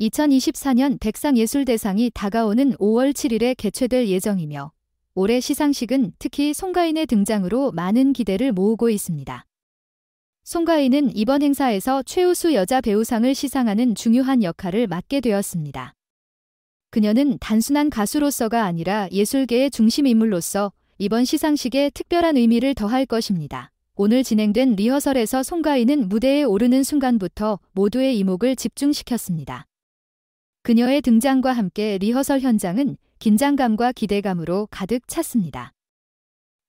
2024년 백상예술대상이 다가오는 5월 7일에 개최될 예정이며 올해 시상식은 특히 송가인의 등장으로 많은 기대를 모으고 있습니다. 송가인은 이번 행사에서 최우수 여자 배우상을 시상하는 중요한 역할을 맡게 되었습니다. 그녀는 단순한 가수로서가 아니라 예술계의 중심 인물로서 이번 시상식에 특별한 의미를 더할 것입니다. 오늘 진행된 리허설에서 송가인은 무대에 오르는 순간부터 모두의 이목을 집중시켰습니다. 그녀의 등장과 함께 리허설 현장은 긴장감과 기대감으로 가득 찼습니다.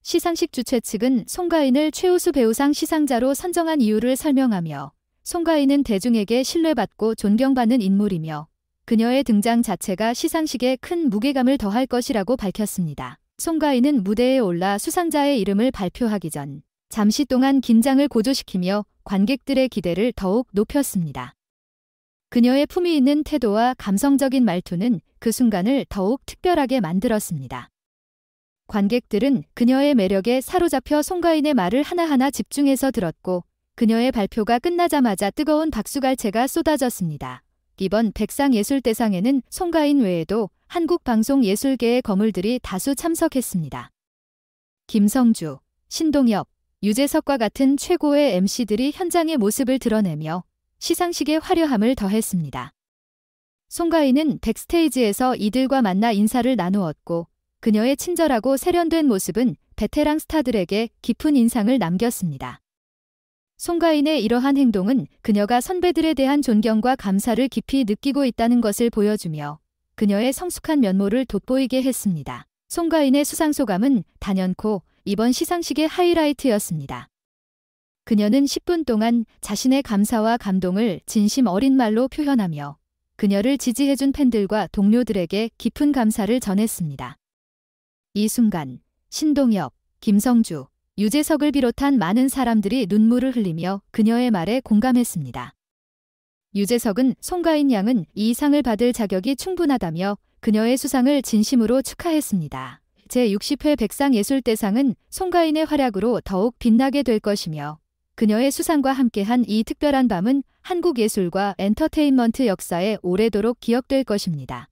시상식 주최 측은 송가인을 최우수 배우상 시상자로 선정한 이유를 설명하며 송가인은 대중에게 신뢰받고 존경받는 인물이며 그녀의 등장 자체가 시상식에 큰 무게감을 더할 것이라고 밝혔습니다. 송가인은 무대에 올라 수상자의 이름을 발표하기 전 잠시 동안 긴장을 고조시키며 관객들의 기대를 더욱 높였습니다. 그녀의 품위 있는 태도와 감성적인 말투는 그 순간을 더욱 특별하게 만들었습니다. 관객들은 그녀의 매력에 사로잡혀 송가인의 말을 하나하나 집중해서 들었고 그녀의 발표가 끝나자마자 뜨거운 박수갈채가 쏟아졌습니다. 이번 백상예술대상에는 송가인 외에도 한국 방송 예술계의 거물들이 다수 참석했습니다. 김성주, 신동엽, 유재석과 같은 최고의 MC들이 현장의 모습을 드러내며 시상식의 화려함을 더했습니다. 송가인은 백스테이지에서 이들과 만나 인사를 나누었고 그녀의 친절하고 세련된 모습은 베테랑 스타들에게 깊은 인상을 남겼습니다. 송가인의 이러한 행동은 그녀가 선배들에 대한 존경과 감사를 깊이 느끼고 있다는 것을 보여주며 그녀의 성숙한 면모를 돋보이게 했습니다. 송가인의 수상 소감은 단연코 이번 시상식의 하이라이트였습니다. 그녀는 10분 동안 자신의 감사와 감동을 진심 어린 말로 표현하며 그녀를 지지해준 팬들과 동료들에게 깊은 감사를 전했습니다. 이 순간 신동엽, 김성주, 유재석을 비롯한 많은 사람들이 눈물을 흘리며 그녀의 말에 공감했습니다. 유재석은 송가인 양은 이 상을 받을 자격이 충분하다며 그녀의 수상을 진심으로 축하했습니다. 제60회 백상예술대상은 송가인의 활약으로 더욱 빛나게 될 것이며 그녀의 수상과 함께한 이 특별한 밤은 한국 예술과 엔터테인먼트 역사에 오래도록 기억될 것입니다.